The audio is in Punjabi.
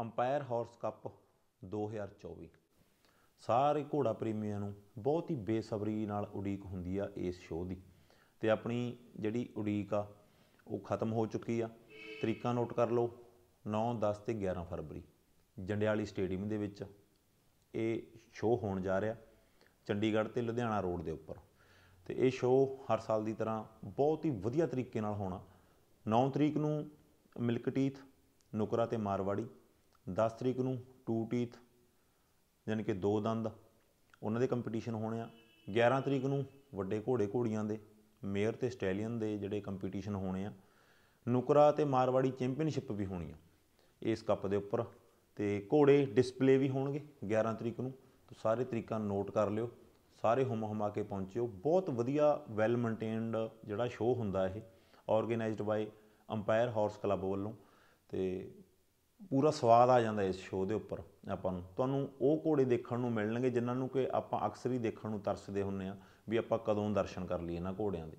ਅੰਪਾਇਰ ਹਾਰਸ ਕੱਪ 2024 ਸਾਰੇ ਘੋੜਾ ਪ੍ਰੇਮੀਆਂ ਨੂੰ ਬਹੁਤ ਹੀ ਬੇਸਬਰੀ ਨਾਲ ਉਡੀਕ ਹੁੰਦੀ ਆ ਇਸ ਸ਼ੋਅ ਦੀ ਤੇ ਆਪਣੀ ਜਿਹੜੀ ਉਡੀਕ ਆ ਉਹ ਖਤਮ ਹੋ ਚੁੱਕੀ ਆ ਤਰੀਕਾਂ ਨੋਟ ਕਰ ਲਓ 9 10 ਤੇ 11 ਫਰਵਰੀ ਜੰਡਿਆਲੀ ਸਟੇਡੀਅਮ ਦੇ ਵਿੱਚ ਇਹ ਸ਼ੋਅ ਹੋਣ ਜਾ ਰਿਹਾ ਚੰਡੀਗੜ੍ਹ ਤੇ ਲੁਧਿਆਣਾ ਰੋਡ ਦੇ ਉੱਪਰ ਤੇ ਇਹ ਸ਼ੋਅ ਹਰ ਸਾਲ ਦੀ ਤਰ੍ਹਾਂ ਬਹੁਤ ਹੀ ਵਧੀਆ ਤਰੀਕੇ ਨਾਲ ਹੋਣਾ 9 ਤਰੀਕ ਨੂੰ ਮਿਲਕਟੀਥ ਨੁਕਰਾ ਤੇ ਮਾਰਵਾੜੀ 10 ਤਰੀਕ ਨੂੰ ਟੂ ਟੀਥ ਯਾਨੀ ਕਿ ਦੋ ਦੰਦ ਉਹਨਾਂ ਦੇ ਕੰਪੀਟੀਸ਼ਨ ਹੋਣੇ ਆ 11 ਤਰੀਕ ਨੂੰ ਵੱਡੇ ਘੋੜੇ ਘੋੜੀਆਂ ਦੇ ਮੇਅਰ ਤੇ ਸਟੈਲੀਅਨ ਦੇ ਜਿਹੜੇ ਕੰਪੀਟੀਸ਼ਨ ਹੋਣੇ ਆ ਨੁਕਰਾ ਤੇ ਮਾਰਵਾੜੀ ਚੈਂਪੀਅਨਸ਼ਿਪ ਵੀ ਹੋਣੀ ਆ ਇਸ ਕੱਪ ਦੇ ਉੱਪਰ ਤੇ ਘੋੜੇ ਡਿਸਪਲੇ ਵੀ ਹੋਣਗੇ 11 ਤਰੀਕ ਨੂੰ ਤੋ ਸਾਰੇ ਤਰੀਕਾਂ ਨੋਟ ਕਰ ਲਿਓ ਸਾਰੇ ਹੁਮ ਹੁਮਾ ਕੇ ਪਹੁੰਚਿਓ ਬਹੁਤ ਵਧੀਆ ਵੈਲ ਮੇਨਟੇਨਡ ਜਿਹੜਾ ਸ਼ੋਅ ਹੁੰਦਾ ਇਹ organized by empire horse club ਵੱਲੋਂ ਤੇ ਪੂਰਾ ਸਵਾਦ ਆ ਜਾਂਦਾ ਇਸ ਸ਼ੋਅ ਦੇ ਉੱਪਰ ਆਪਾਂ ਨੂੰ ਤੁਹਾਨੂੰ ਉਹ ਘੋੜੇ ਦੇਖਣ ਨੂੰ ਮਿਲਣਗੇ ਜਿਨ੍ਹਾਂ ਨੂੰ ਕਿ ਆਪਾਂ ਅਕਸਰ ਹੀ ਦੇਖਣ ਨੂੰ ਤਰਸਦੇ ਹੁੰਨੇ ਆ ਵੀ ਆਪਾਂ ਕਦੋਂ ਦਰਸ਼ਨ ਕਰ ਲਈਏ ਇਹਨਾਂ ਘੋੜਿਆਂ ਦੇ